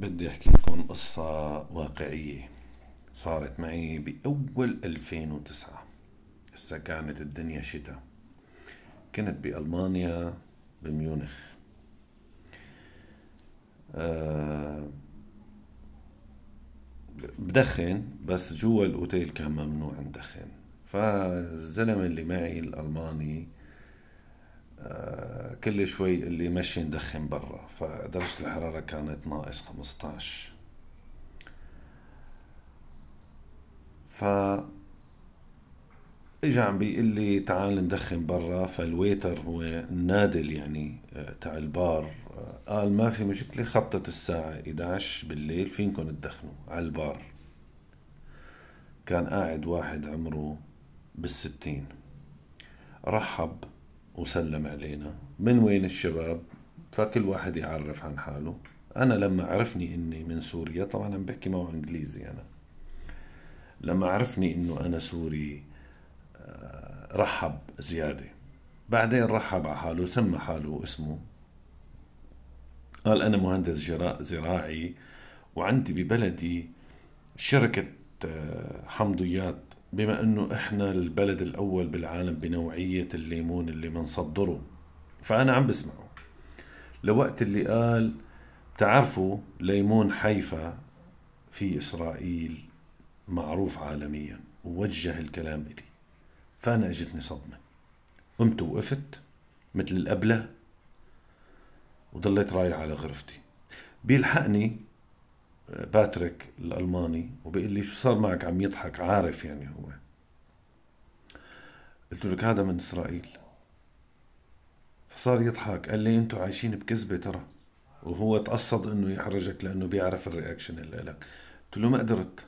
بدي احكي لكم قصة واقعية صارت معي بأول 2009 هسا كانت الدنيا شتاء كنت بألمانيا بميونخ أه بدخن بس جوا الاوتيل كان ممنوع ندخن فالزلمه اللي معي الالماني آه، كل شوي اللي مشي ندخن برا فدرجة الحرارة كانت ناقص 15 ف اجى عم بيقول لي تعال ندخن برا فالويتر هو النادل يعني آه، تاع البار آه، قال ما في مشكله خطت الساعه 11 بالليل فينكم تدخنوا على البار كان قاعد واحد عمره بالستين رحب وسلم علينا من وين الشباب فكل واحد يعرف عن حاله انا لما عرفني اني من سوريا طبعا عم بحكي معه انجليزي انا لما عرفني انه انا سوري آه، رحب زياده بعدين رحب على حاله سمى حاله اسمه قال انا مهندس زراعي وعندي ببلدي شركه آه، حمضيات بما أنه إحنا البلد الأول بالعالم بنوعية الليمون اللي منصدره فأنا عم بسمعه لوقت اللي قال بتعرفوا ليمون حيفا في إسرائيل معروف عالميا ووجه الكلام إلي فأنا أجتني صدمة قمت وقفت مثل الأبلة وضليت رايح على غرفتي بيلحقني باتريك الالماني وبيقول لي شو صار معك عم يضحك عارف يعني هو قلت لك هذا من اسرائيل فصار يضحك قال لي انتم عايشين بكذبه ترى وهو تقصد انه يحرجك لانه بيعرف الرياكشن اللي لك قلت له ما قدرت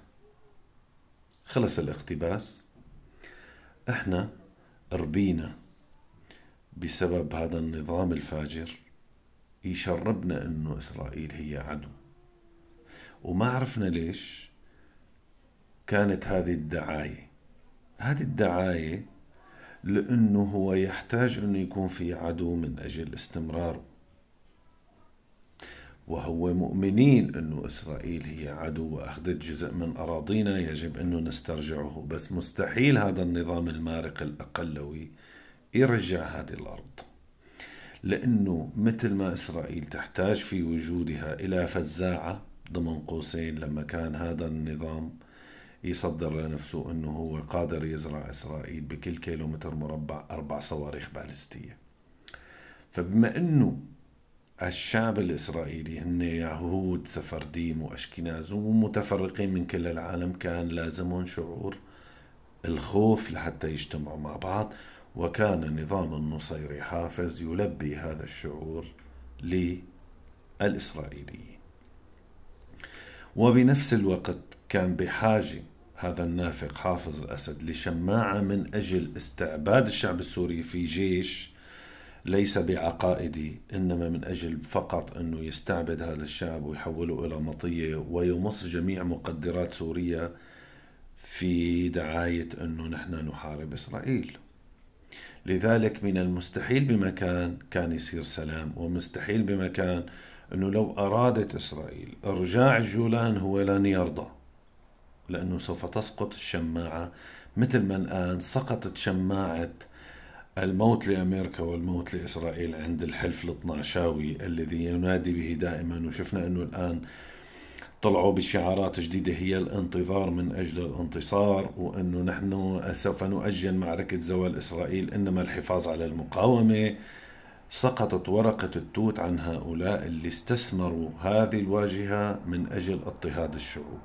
خلص الاقتباس احنا ربينا بسبب هذا النظام الفاجر يشربنا انه اسرائيل هي عدو وما عرفنا ليش كانت هذه الدعاية هذه الدعاية لأنه هو يحتاج أنه يكون في عدو من أجل استمراره وهو مؤمنين أنه إسرائيل هي عدو وأخذت جزء من أراضينا يجب أنه نسترجعه بس مستحيل هذا النظام المارق الأقلوي يرجع هذه الأرض لأنه مثل ما إسرائيل تحتاج في وجودها إلى فزاعة ضمن قوسين لما كان هذا النظام يصدر لنفسه انه هو قادر يزرع اسرائيل بكل كيلومتر مربع اربع صواريخ بالستية فبما انه الشعب الاسرائيلي هن يهود سفرديم واشكناز ومتفرقين من كل العالم كان لازمهم شعور الخوف لحتى يجتمعوا مع بعض وكان نظام النصيري حافظ يلبي هذا الشعور للاسرائيليين. وبنفس الوقت كان بحاجة هذا النافق حافظ الأسد لشماعة من أجل استعباد الشعب السوري في جيش ليس بعقائدي إنما من أجل فقط أنه يستعبد هذا الشعب ويحوله إلى مطية ويمص جميع مقدرات سوريا في دعاية أنه نحن نحارب إسرائيل لذلك من المستحيل بمكان كان يصير سلام ومستحيل بمكان أنه لو أرادت إسرائيل إرجاع الجولان هو لن يرضى لأنه سوف تسقط الشماعة مثل ما الآن سقطت شماعة الموت لأمريكا والموت لإسرائيل عند الحلف الاثناشاوي الذي ينادي به دائما وشفنا أنه الآن طلعوا بشعارات جديدة هي الانتظار من أجل الانتصار وأنه نحن سوف نؤجل معركة زوال إسرائيل إنما الحفاظ على المقاومة سقطت ورقة التوت عن هؤلاء اللي استثمروا هذه الواجهة من أجل اضطهاد الشعوب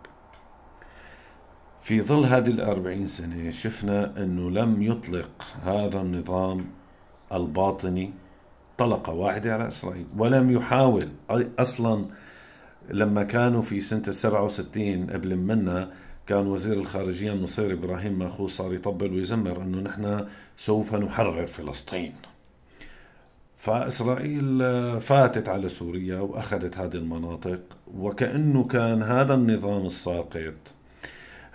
في ظل هذه الأربعين سنة شفنا أنه لم يطلق هذا النظام الباطني طلقة واحدة على إسرائيل ولم يحاول أصلا لما كانوا في سنة 67 قبل منا كان وزير الخارجية النصير إبراهيم ماخوذ صار يطبل ويزمر أنه نحن سوف نحرر فلسطين فإسرائيل آه، فاتت على سوريا وأخذت هذه المناطق وكأنه كان هذا النظام الساقط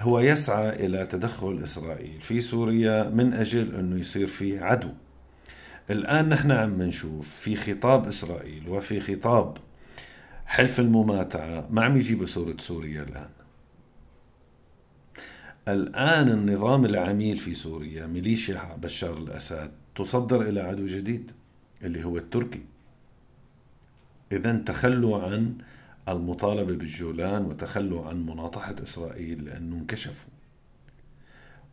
هو يسعى إلى تدخل إسرائيل في سوريا من أجل أنه يصير في عدو الآن نحن عم نشوف في خطاب إسرائيل وفي خطاب حلف المماتعة ما عم يجيبوا صوره سوريا الآن الآن النظام العميل في سوريا ميليشيا بشار الأسد تصدر إلى عدو جديد اللي هو التركي إذا تخلوا عن المطالبة بالجولان وتخلوا عن مناطحة إسرائيل لأنه انكشفوا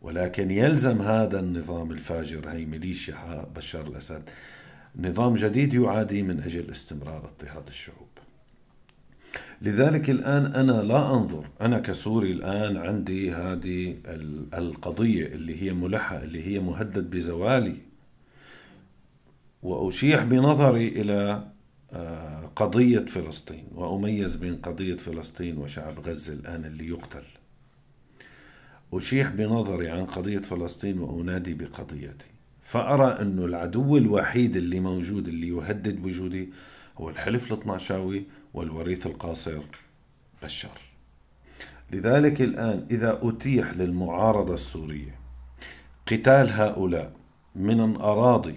ولكن يلزم هذا النظام الفاجر هي ميليشيا بشار الأسد نظام جديد يعادي من أجل استمرار اضطهاد الشعوب لذلك الآن أنا لا أنظر أنا كسوري الآن عندي هذه القضية اللي هي ملحة اللي هي مهدد بزوالي وأشيح بنظري إلى آه، قضية فلسطين وأميز بين قضية فلسطين وشعب غزة الآن اللي يقتل أشيح بنظري عن قضية فلسطين وأنادي بقضيتي فأرى أنه العدو الوحيد اللي موجود اللي يهدد وجودي هو الحلف الاطنعشاوي والوريث القاصر بشار لذلك الآن إذا أتيح للمعارضة السورية قتال هؤلاء من الأراضي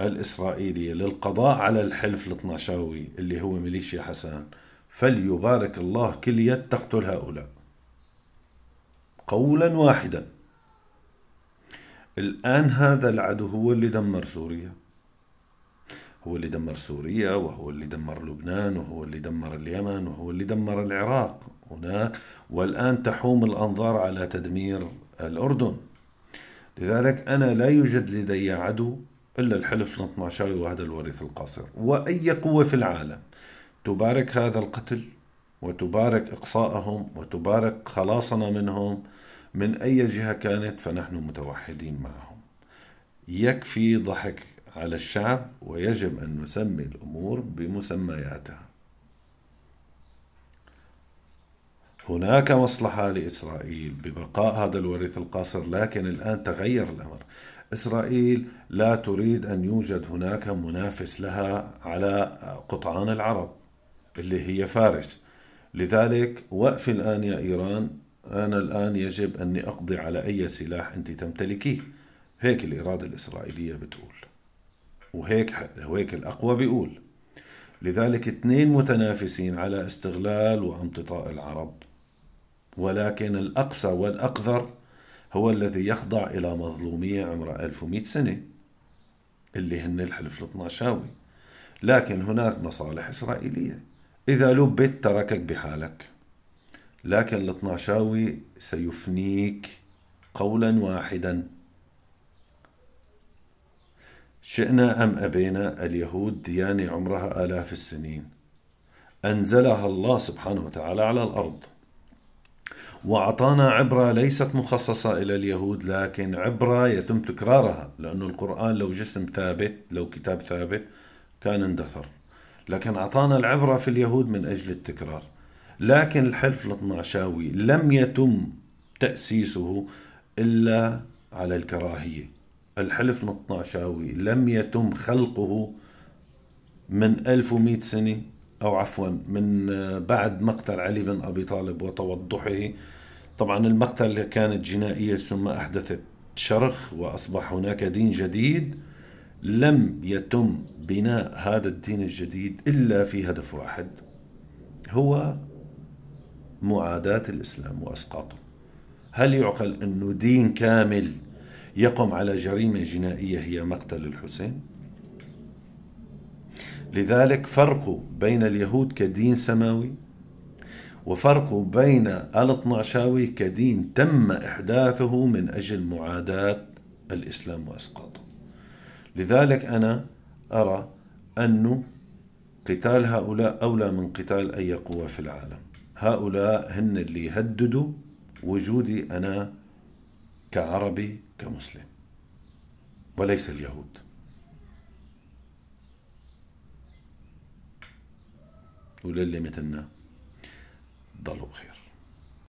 الإسرائيلية للقضاء على الحلف الطناشاوي اللي هو ميليشيا حسان فليبارك الله يد تقتل هؤلاء قولا واحدا الآن هذا العدو هو اللي دمر سوريا هو اللي دمر سوريا وهو اللي دمر لبنان وهو اللي دمر اليمن وهو اللي دمر العراق هناك والآن تحوم الأنظار على تدمير الأردن لذلك أنا لا يوجد لدي عدو إلا الحلف ال 12 وهذا الوريث القاصر وأي قوة في العالم تبارك هذا القتل وتبارك إقصاءهم وتبارك خلاصنا منهم من أي جهة كانت فنحن متوحدين معهم يكفي ضحك على الشعب ويجب أن نسمي الأمور بمسمياتها هناك مصلحة لإسرائيل ببقاء هذا الوريث القاصر لكن الآن تغير الأمر إسرائيل لا تريد أن يوجد هناك منافس لها على قطعان العرب اللي هي فارس لذلك وقف الآن يا إيران أنا الآن يجب أني أقضي على أي سلاح أنت تمتلكيه هيك الإرادة الإسرائيلية بتقول وهيك هيك الأقوى بيقول لذلك اثنين متنافسين على استغلال وامتطاء العرب ولكن الأقسى والأقذر هو الذي يخضع إلى مظلومية عمرها 1100 سنة اللي هن الحلف الطناشاوي لكن هناك مصالح إسرائيلية إذا لبت تركك بحالك لكن الطناشاوي سيفنيك قولا واحدا شئنا أم أبينا اليهود ديانة عمرها آلاف السنين أنزلها الله سبحانه وتعالى على الأرض وأعطانا عبرة ليست مخصصة إلى اليهود لكن عبرة يتم تكرارها لأن القرآن لو جسم ثابت لو كتاب ثابت كان اندثر لكن أعطانا العبرة في اليهود من أجل التكرار لكن الحلف الاطنعشاوي لم يتم تأسيسه إلا على الكراهية الحلف الاطنعشاوي لم يتم خلقه من 1100 سنة أو عفوا من بعد مقتل علي بن أبي طالب وتوضحه طبعا المقتل كانت جنائية ثم أحدثت شرخ وأصبح هناك دين جديد لم يتم بناء هذا الدين الجديد إلا في هدف واحد هو معاداة الإسلام وأسقاطه هل يعقل أنه دين كامل يقوم على جريمة جنائية هي مقتل الحسين؟ لذلك فرقوا بين اليهود كدين سماوي وفرق بين الاطناشاوي كدين تم إحداثه من أجل معاداة الإسلام وأسقاطه لذلك أنا أرى أن قتال هؤلاء أولى من قتال أي قوة في العالم هؤلاء هن اللي يهددوا وجودي أنا كعربي كمسلم وليس اليهود وللي مثلنا ضلوا بخير